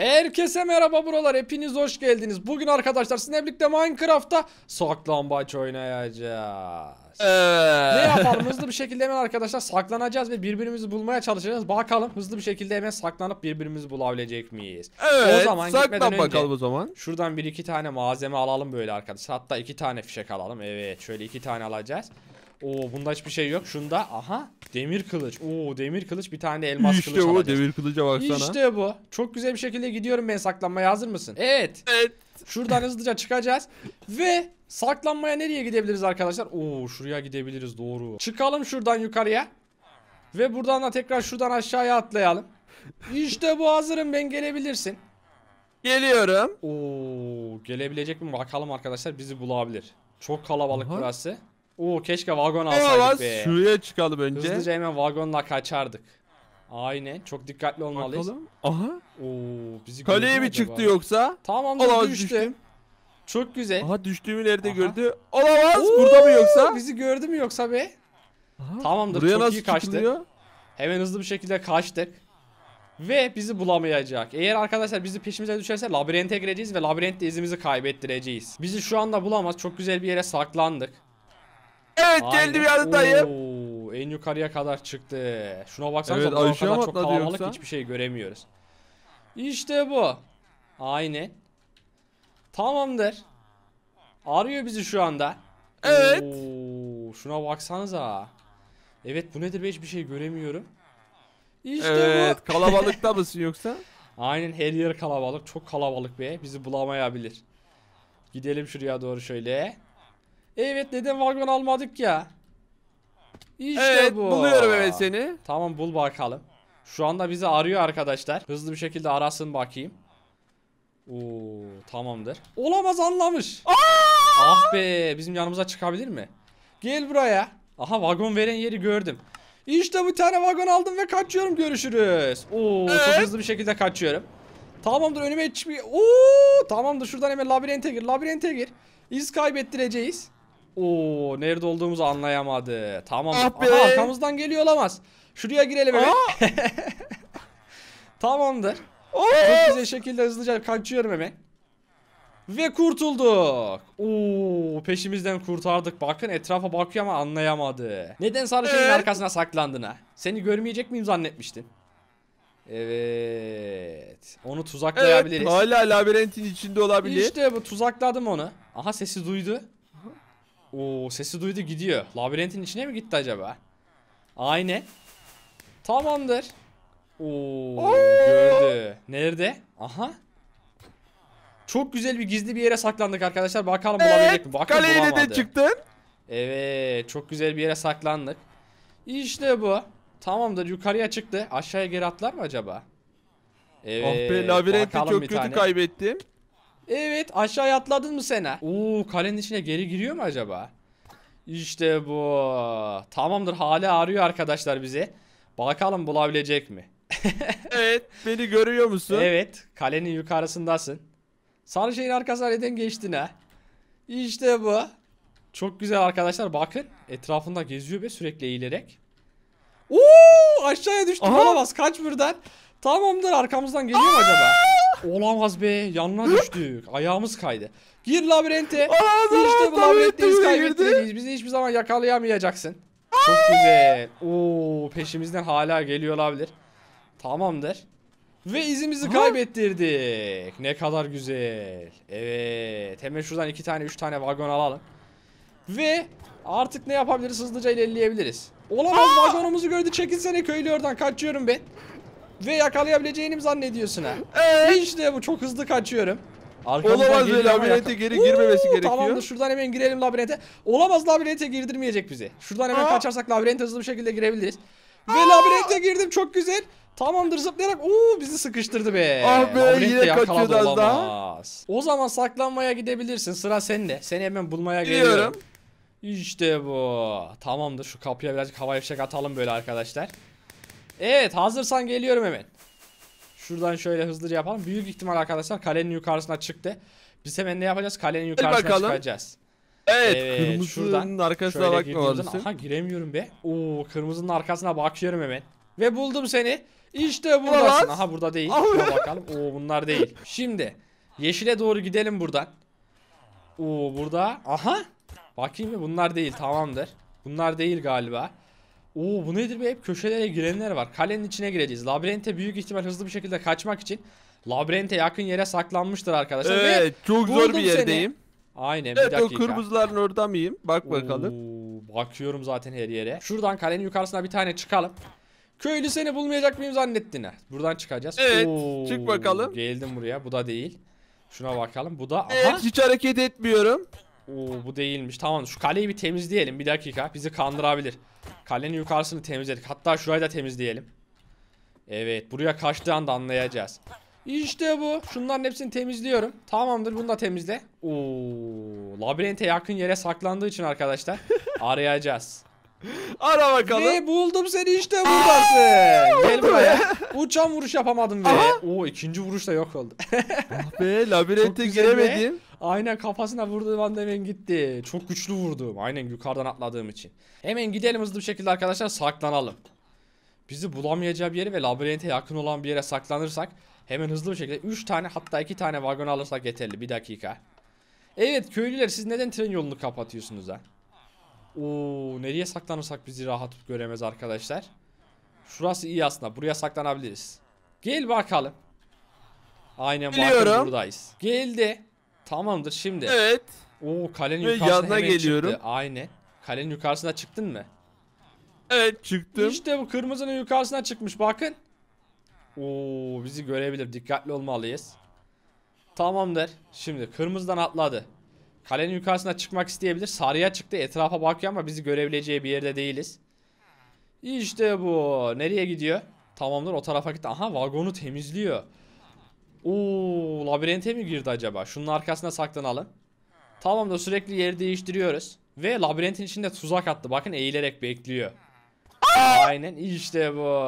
Herkese merhaba buralar hepiniz hoş geldiniz. Bugün arkadaşlar sizinle birlikte Minecraft'ta saklambaç oynayacağız. Ee... ne yapalım hızlı bir şekilde hemen arkadaşlar saklanacağız ve birbirimizi bulmaya çalışacağız. Bakalım hızlı bir şekilde hemen saklanıp birbirimizi bulabilecek miyiz? Evet o zaman saklan bakalım o zaman. Şuradan bir iki tane malzeme alalım böyle arkadaşlar. Hatta iki tane fişek alalım. Evet şöyle iki tane alacağız. Oo bunda hiçbir şey yok. Şunda aha demir kılıç. Oo demir kılıç bir tane de elmas işte kılıç. İşte o demir kılıca baksana. İşte bu. Çok güzel bir şekilde gidiyorum ben saklanmaya. Hazır mısın? Evet. Evet. Şuradan hızlıca çıkacağız. Ve saklanmaya nereye gidebiliriz arkadaşlar? Oo şuraya gidebiliriz doğru. Çıkalım şuradan yukarıya. Ve buradan da tekrar şuradan aşağıya atlayalım. İşte bu hazırım ben gelebilirsin. Geliyorum. Oo gelebilecek mi bakalım arkadaşlar bizi bulabilir. Çok kalabalık Aha. burası. Oo keşke vagon alsaydık be. Şuraya çıkalım önce. Hızlıca hemen vagonla kaçardık. Aynen. Çok dikkatli olmalıyız. Bakalım. Aha. Oo, bizi Kaleye mi çıktı yoksa? Tamam. Olamaz, Düştüm. Çok güzel. Aha düştüğümü nerede Aha. gördü? Olamaz. Oo, burada mı yoksa? Bizi gördü mü yoksa be? Aha. Tamamdır. Buraya çok nasıl iyi kaçtı. Çıkılıyor? Hemen hızlı bir şekilde kaçtık. Ve bizi bulamayacak. Eğer arkadaşlar bizi peşimize düşerse labirente gireceğiz ve labirentte izimizi kaybettireceğiz. Bizi şu anda bulamaz. Çok güzel bir yere saklandık. Evet Aynen. geldi bir Oo, en yukarıya kadar çıktı. Şuna baksanıza Evet, bu kadar çok atladı kalabalık hiçbir şey göremiyoruz. İşte bu. Aynen. Tamamdır. Arıyor bizi şu anda. Evet. Oo, şuna baksanıza. Evet bu nedir be hiçbir şey göremiyorum. İşte evet bu. kalabalıkta mısın yoksa? Aynen her yer kalabalık. Çok kalabalık be. Bizi bulamayabilir. Gidelim şuraya doğru şöyle. Evet neden vagon almadık ya? İşte evet, bu. buluyorum evet seni. Tamam bul bakalım. Şu anda bizi arıyor arkadaşlar. Hızlı bir şekilde arasın bakayım. Oo tamamdır. Olamaz anlamış. Aa! Ah be bizim yanımıza çıkabilir mi? Gel buraya. Aha vagon veren yeri gördüm. İşte bu tane vagon aldım ve kaçıyorum görüşürüz. Oo evet. çok hızlı bir şekilde kaçıyorum. Tamamdır önüme hiçbir... Oo tamamdır şuradan hemen labirente gir labirente gir. İz kaybettireceğiz. Oo nerede olduğumuzu anlayamadı. Tamam. Ah Aha, arkamızdan geliyor olamaz. Şuraya girelim hemen. Tamamdır. Oo. Çok güzel şekilde hızlıca kaçıyorum hemen. Ve kurtulduk. Oo, peşimizden kurtardık. Bakın etrafa bakıyor ama anlayamadı. Neden sarı şeyin ee? arkasına saklandın ha? Seni görmeyecek miyim zannetmiştin? Evet. Onu tuzaklayabiliriz. Evet, hala labirentin içinde olabilir. İşte bu tuzakladım onu. Aha sesi duydu. Oo sesi duydu gidiyor. Labirentin içine mi gitti acaba? Aynı. Tamamdır. Oo, gördü. Nerede? Aha. Çok güzel bir gizli bir yere saklandık arkadaşlar. Bakalım evet, bulabilecek mi? Bakın kaleye de çıktın. Evet çok güzel bir yere saklandık. İşte bu. Tamamdır yukarıya çıktı. Aşağıya geri atlar mı acaba? Evet. Ah be labirentte çok kötü tane. kaybettim. Evet aşağıya atladın mı sena? Oo kalenin içine geri giriyor mu acaba? İşte bu. Tamamdır hala arıyor arkadaşlar bizi. Bakalım bulabilecek mi? evet beni görüyor musun? Evet kalenin yukarısındasın. Sarı şeyin arkasına neden geçtin ha? İşte bu. Çok güzel arkadaşlar bakın. Etrafında geziyor ve sürekli eğilerek. Oo aşağıya düştü, olamaz kaç buradan. Tamamdır arkamızdan geliyor mu acaba? Olamaz be yanına düştük. Ayağımız kaydı. Gir labirente. Aa, işte bu labirette biz kaybettireceğiz. Bizi hiçbir zaman yakalayamayacaksın. Çok güzel. Oo, peşimizden hala geliyor olabilir. Tamamdır. Ve izimizi kaybettirdik. Ne kadar güzel. Evet. Hemen şuradan iki tane üç tane vagon alalım. Ve artık ne yapabiliriz? Hızlıca ilerleyebiliriz. Olamaz vagonumuzu gördü. Çekilsene köylü oradan. Kaçıyorum ben. Ve yakalayabileceğini zannediyorsun ha? Evet. İşte bu çok hızlı kaçıyorum. Arkamızdan Olamaz böyle labirente geri girmemesi Oo, gerekiyor. Tamamdır şuradan hemen girelim labirente. Olamaz labirente girdirmeyecek bizi. Şuradan hemen Aa. kaçarsak labirente hızlı bir şekilde girebiliriz. Ve labirente girdim çok güzel. Tamamdır zıplayarak ooo bizi sıkıştırdı be. Ah be Labirent yine kaçıyordu az daha. O zaman saklanmaya gidebilirsin sıra sende. Seni hemen bulmaya Biliyorum. geliyorum. İşte bu. Tamamdır şu kapıya birazcık havaya fişek atalım böyle arkadaşlar. Evet hazırsan geliyorum hemen. Şuradan şöyle hızlıca yapalım. Büyük ihtimal arkadaşlar kalenin yukarısına çıktı. Biz hemen ne yapacağız? Kalenin yukarısına bakalım. çıkacağız. Evet, evet kırmızının arkasına bakmamalısın. Aha giremiyorum be. Oo kırmızının arkasına bakıyorum hemen. Ve buldum seni. İşte buradasın. Aha burada değil. Şuna bakalım. Oo bunlar değil. Şimdi yeşile doğru gidelim buradan. Oo burada. Aha. Bakayım mı? Bunlar değil. Tamamdır. Bunlar değil galiba. Oo bu nedir be hep köşelere girenler var. Kalenin içine gireceğiz. Labirente büyük ihtimal hızlı bir şekilde kaçmak için labirente yakın yere saklanmıştır arkadaşlar. Evet Ve çok zor bir yerdeyim. Seni. Aynen evet, bir dakika. Evet o kırmızıların orada mıyım? Bak bakalım. Oo, bakıyorum zaten her yere. Şuradan kalenin yukarısına bir tane çıkalım. Köylü seni bulmayacak mıyım zannettin Buradan çıkacağız. Evet Oo, çık bakalım. Geldim buraya bu da değil. Şuna bakalım bu da. Evet hiç hareket etmiyorum. Oo bu değilmiş. Tamam şu kaleyi bir temizleyelim bir dakika. Bizi kandırabilir. Kalenin yukarısını temizledik. Hatta şurayı da temizleyelim. Evet buraya kaçtığı anda anlayacağız. İşte bu. Şunların hepsini temizliyorum. Tamamdır bunu da temizle. Oo, labirente yakın yere saklandığı için arkadaşlar arayacağız. Ara bakalım. Ve buldum seni işte buradasın. Gel buraya. Uçan vuruş yapamadım be. Oo ikinci vuruş da yok oldu. ah be labirente giremedim. Aynen kafasına vurduğum anda hemen gitti. Çok güçlü vurdum. Aynen yukarıdan atladığım için. Hemen gidelim hızlı bir şekilde arkadaşlar saklanalım. Bizi bulamayacağı bir yere ve labirente yakın olan bir yere saklanırsak hemen hızlı bir şekilde 3 tane hatta 2 tane vagon alırsak yeterli. Bir dakika. Evet köylüler siz neden tren yolunu kapatıyorsunuz ha? Oo nereye saklanırsak bizi rahat göremez arkadaşlar. Şurası iyi aslında. Buraya saklanabiliriz. Gel bakalım. Aynen bakın buradayız. Geldi. Tamamdır şimdi. Evet. Oo kalenin Ve yukarısına yanına hemen geliyorum. çıktı. Aynı. Kalenin yukarısına çıktın mı? Evet çıktım. İşte bu kırmızının yukarısına çıkmış bakın. Oo bizi görebilir. Dikkatli olmalıyız. Tamamdır. Şimdi kırmızıdan atladı. Kalenin yukarısına çıkmak isteyebilir. Sarıya çıktı. Etrafa bakıyor ama bizi görebileceği bir yerde değiliz. İşte bu. Nereye gidiyor? Tamamdır o tarafa gitti. Aha vagonu temizliyor. Oo, labirente mi girdi acaba? Şunun arkasına saklanalım. Tamam da sürekli yeri değiştiriyoruz. Ve labirentin içinde tuzak attı. Bakın eğilerek bekliyor. Aynen işte bu.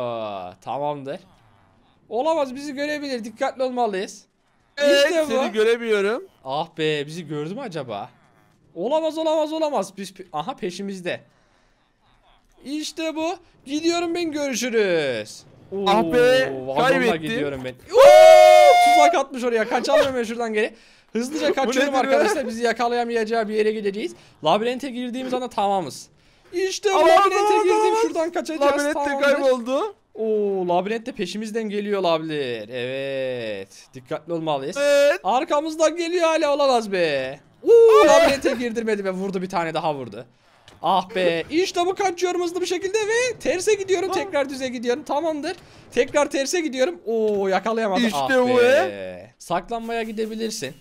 Tamamdır. Olamaz bizi görebilir. Dikkatli olmalıyız. Evet işte bu. seni göremiyorum. Ah be bizi gördü mü acaba? Olamaz olamaz olamaz. Biz pe aha peşimizde. İşte bu. Gidiyorum ben görüşürüz. Oo, ah be kaybettim. gidiyorum ben. Oo! tuzak atmış oraya. Kaçalım hemen şuradan geri. Hızlıca kaçıyorum arkadaşlar. Bizi yakalayamayacağı bir yere gideceğiz. Labirente girdiğimiz anda tamamız. İşte aman, labirente aman, girdim. Aman. Şuradan kaçacağız. Labirent de kayboldu. Oo, labirent peşimizden geliyor olabilir. Evet. Dikkatli olmalıyız. Evet. Arkamızdan geliyor hala olamaz be. Oo, labirente girdirmedi ve vurdu bir tane daha vurdu. Ah be. İşte bu kaçıyorum hızlı bir şekilde ve terse gidiyorum. Tekrar düze gidiyorum. Tamamdır. Tekrar terse gidiyorum. Oo yakalayamadım. İşte ah bu. Be. Saklanmaya gidebilirsin.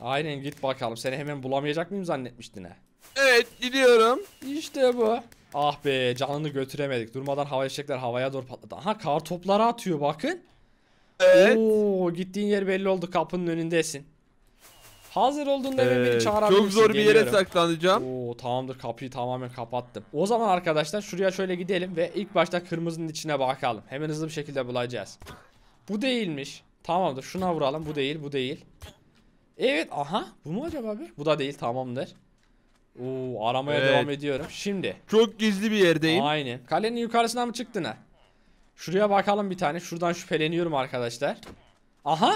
Aynen git bakalım. Seni hemen bulamayacak mıyım zannetmiştin ha? Evet gidiyorum. İşte bu. Ah be canını götüremedik. Durmadan hava eşekler havaya doğru patladı. Aha kar topları atıyor bakın. Evet. Oo, gittiğin yer belli oldu kapının önündesin. Hazır olduğunda evet, beni ee, çağırabilirsin. Çok zor bir yere Geliyorum. saklanacağım. Oo tamamdır kapıyı tamamen kapattım. O zaman arkadaşlar şuraya şöyle gidelim ve ilk başta kırmızının içine bakalım. Hemen hızlı bir şekilde bulacağız. Bu değilmiş. Tamamdır şuna vuralım. Bu değil bu değil. Evet aha bu mu acaba bir? Bu da değil tamamdır. Oo aramaya evet. devam ediyorum. Şimdi. Çok gizli bir yerdeyim. Aynen. Kalenin yukarısına mı çıktın ha? Şuraya bakalım bir tane. Şuradan şüpheleniyorum arkadaşlar. Aha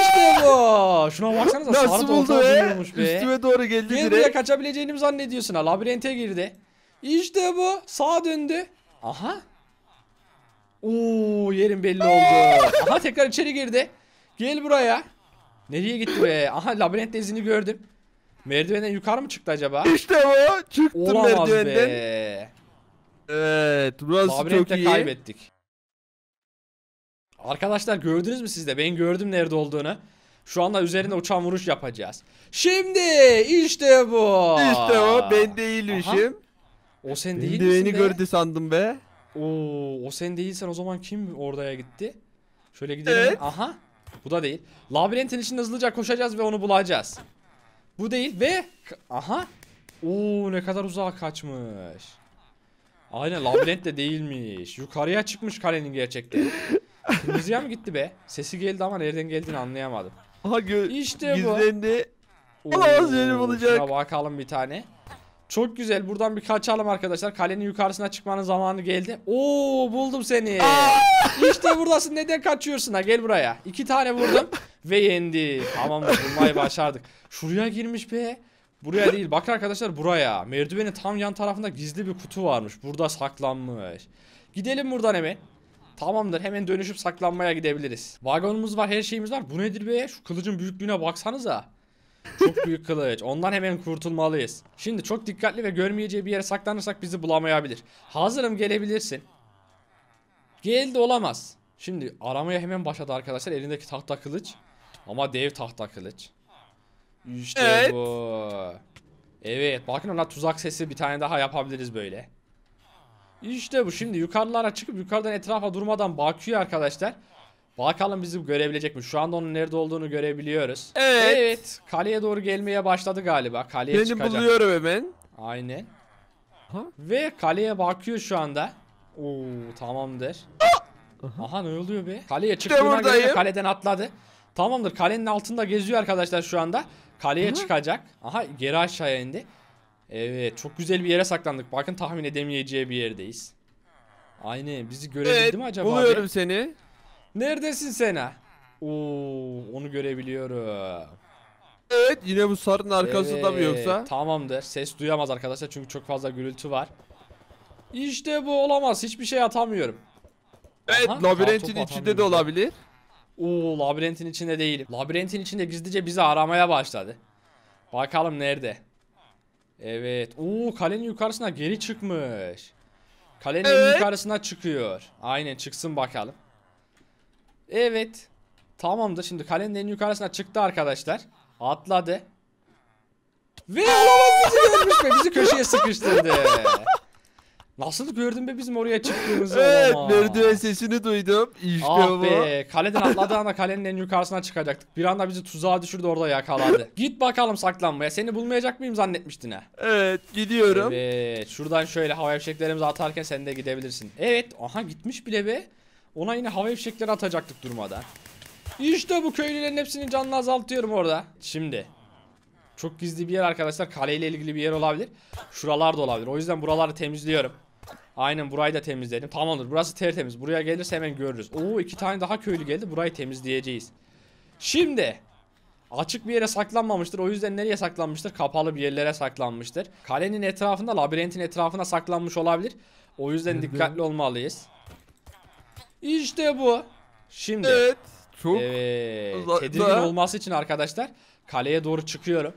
işte bu. Şuna baksanıza Nasıl sarı buldu be? be. Üstüme doğru geldi Gel direkt. buraya kaçabileceğini mi zannediyorsun ha? Labirente girdi. İşte bu. Sağa döndü. Aha. Oo yerin belli oldu. Aha tekrar içeri girdi. Gel buraya. Nereye gitti be? Aha labirent izini gördüm. Merdivenden yukarı mı çıktı acaba? İşte bu. Çıktı Olamaz merdivenden. be. Evet burası Labirentte çok iyi. kaybettik. Arkadaşlar gördünüz mü siz de? Ben gördüm nerede olduğunu. Şu anda üzerinde uçan vuruş yapacağız. Şimdi işte bu. İşte o ben değilmişim. Aha. O sen ben değil de misin beni de? gördü sandım be. Oo, o sen değilsen o zaman kim oraya gitti? Şöyle gidelim. Evet. Aha. Bu da değil. Labirentin içinde hızlıca koşacağız ve onu bulacağız. Bu değil ve aha. Oo ne kadar uzağa kaçmış. Aynen labirent de değilmiş. Yukarıya çıkmış kalenin gerçekten. Kırmızıya mı gitti be? Sesi geldi ama nereden geldiğini anlayamadım. Aha İşte bu. gizlendi. Allah seni bulacak. bakalım bir tane. Çok güzel. Buradan bir kaçalım arkadaşlar. Kalenin yukarısına çıkmanın zamanı geldi. Oo buldum seni. İşte buradasın. Neden kaçıyorsun ha? Gel buraya. İki tane vurdum. Ve yendi. Tamam bulmayı başardık. Şuraya girmiş be. Buraya değil. Bak arkadaşlar buraya. Merdivenin tam yan tarafında gizli bir kutu varmış. Burada saklanmış. Gidelim buradan hemen. Tamamdır hemen dönüşüp saklanmaya gidebiliriz. Vagonumuz var her şeyimiz var. Bu nedir be? Şu kılıcın büyüklüğüne baksanıza. Çok büyük kılıç. Ondan hemen kurtulmalıyız. Şimdi çok dikkatli ve görmeyeceği bir yere saklanırsak bizi bulamayabilir. Hazırım gelebilirsin. Geldi olamaz. Şimdi aramaya hemen başladı arkadaşlar. Elindeki tahta kılıç. Ama dev tahta kılıç. İşte evet. bu. Evet bakın ona tuzak sesi bir tane daha yapabiliriz böyle. İşte bu şimdi yukarılara çıkıp yukarıdan etrafa durmadan bakıyor arkadaşlar. Bakalım bizi görebilecek mi? Şu anda onun nerede olduğunu görebiliyoruz. Evet. Evet. Kaleye doğru gelmeye başladı galiba. Kaleye Beni çıkacak. buluyorum hemen. Aynen. Ha? Ve kaleye bakıyor şu anda. Oo tamamdır. Aha, Aha ne oluyor be? Kaleye çıktığına göre kaleden atladı. Tamamdır. Kalenin altında geziyor arkadaşlar şu anda. Kaleye Aha. çıkacak. Aha geri aşağıya indi. Evet çok güzel bir yere saklandık. Bakın tahmin edemeyeceği bir yerdeyiz. Aynen bizi görebildi evet, mi acaba? buluyorum abi? seni. Neredesin Sena? Oo, onu görebiliyorum. Evet yine bu sarının arkasında evet, mı yoksa? Tamamdır. Ses duyamaz arkadaşlar çünkü çok fazla gürültü var. İşte bu olamaz. Hiçbir şey atamıyorum. Evet Aha, labirentin içinde de olabilir. Oo labirentin içinde değilim. Labirentin içinde gizlice bizi aramaya başladı. Bakalım nerede? Evet. Oo kalenin yukarısına geri çıkmış. Kalenin evet. yukarısına çıkıyor. Aynen çıksın bakalım. Evet. Tamamdır. Şimdi kalenin en yukarısına çıktı arkadaşlar. Atladı. Ve olamaz bizi görmüş ve bizi köşeye sıkıştırdı. Nasıl gördün be bizim oraya çıktığımızı? evet merdiven sesini duydum. İşte ah be kaleden atladı ana kalenin en yukarısına çıkacaktık. Bir anda bizi tuzağa düşürdü orada yakaladı. Git bakalım saklanmaya seni bulmayacak mıyım zannetmiştin ha? Evet gidiyorum. Evet şuradan şöyle hava fişeklerimizi atarken sen de gidebilirsin. Evet aha gitmiş bile be. Ona yine hava fişekleri atacaktık durmadan. İşte bu köylülerin hepsini canlı azaltıyorum orada. Şimdi çok gizli bir yer arkadaşlar. Kaleyle ilgili bir yer olabilir. Şuralar da olabilir. O yüzden buraları temizliyorum. Aynen burayı da temizledim. Tamamdır burası tertemiz. Buraya gelirse hemen görürüz. Oo iki tane daha köylü geldi. Burayı temizleyeceğiz. Şimdi açık bir yere saklanmamıştır. O yüzden nereye saklanmıştır? Kapalı bir yerlere saklanmıştır. Kalenin etrafında, labirentin etrafında saklanmış olabilir. O yüzden dikkatli olmalıyız. İşte bu. Şimdi. Evet. Çok. Evet. Tedirgin olması için arkadaşlar kaleye doğru çıkıyorum.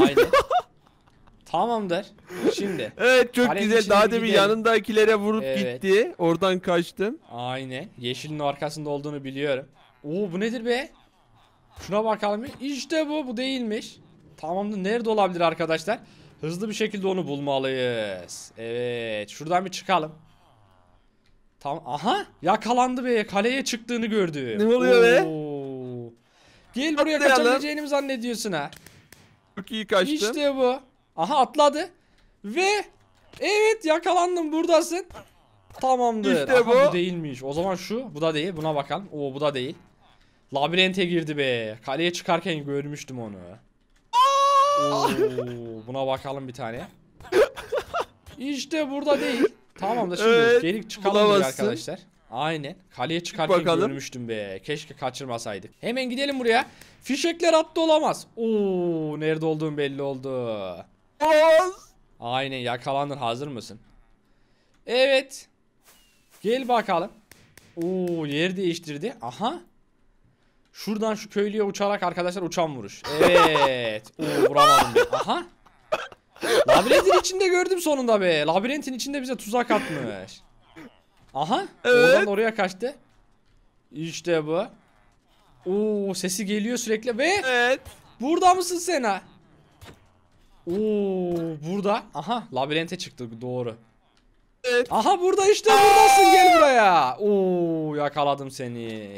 Aynen. Tamam der. Şimdi. evet çok Kalenin güzel. Daha demin gidelim. yanındakilere vurup evet. gitti. Oradan kaçtım. Aynen. Yeşilin arkasında olduğunu biliyorum. Oo bu nedir be? Şuna bakalım. İşte bu. Bu değilmiş. Tamamdır. Nerede olabilir arkadaşlar? Hızlı bir şekilde onu bulmalıyız. Evet. Şuradan bir çıkalım. Tamam. Aha. Yakalandı be. Kaleye çıktığını gördü. Ne oluyor Oo. be? Gel buraya kaçabileceğini zannediyorsun ha? Çok iyi kaçtım. İşte bu. Aha atladı. Ve evet yakalandım buradasın. Tamamdır. İşte bu. Aha, bu değilmiş. O zaman şu. Bu da değil. Buna bakalım. Oo bu da değil. Labirente girdi be. Kaleye çıkarken görmüştüm onu. Oo, buna bakalım bir tane. İşte burada değil. Tamam da şimdi evet, geri çıkalım arkadaşlar. Aynen. Kaleye çıkarken görmüştüm be. Keşke kaçırmasaydık. Hemen gidelim buraya. Fişekler attı olamaz. Oo nerede olduğum belli oldu. Aynen yakalandın hazır mısın? Evet. Gel bakalım. Oo yer değiştirdi. Aha. Şuradan şu köylüye uçarak arkadaşlar uçan vuruş. Evet. Oo vuramadım ben. Aha. Labirentin içinde gördüm sonunda be. Labirentin içinde bize tuzak atmış. Aha. Evet. Oradan oraya kaçtı. İşte bu. Oo sesi geliyor sürekli ve... Evet. Burada mısın sen ha? Oo burada. Aha labirente çıktı doğru. Evet. Aha burada işte buradasın gel buraya. Oo yakaladım seni.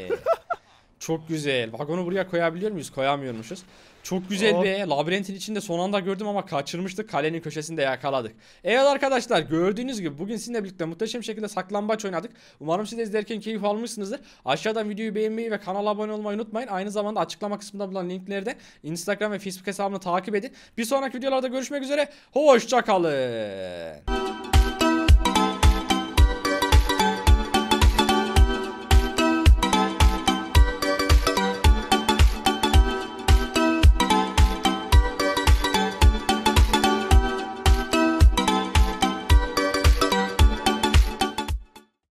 Çok güzel. Vagonu buraya koyabiliyor muyuz? Koyamıyormuşuz. Çok güzel oh. be. Labirentin içinde son anda gördüm ama kaçırmıştık. Kalenin köşesinde yakaladık. Evet arkadaşlar gördüğünüz gibi bugün sizinle birlikte muhteşem şekilde saklambaç oynadık. Umarım siz de izlerken keyif almışsınızdır. Aşağıdan videoyu beğenmeyi ve kanala abone olmayı unutmayın. Aynı zamanda açıklama kısmında bulunan linklerde Instagram ve Facebook hesabını takip edin. Bir sonraki videolarda görüşmek üzere. Hoşçakalın.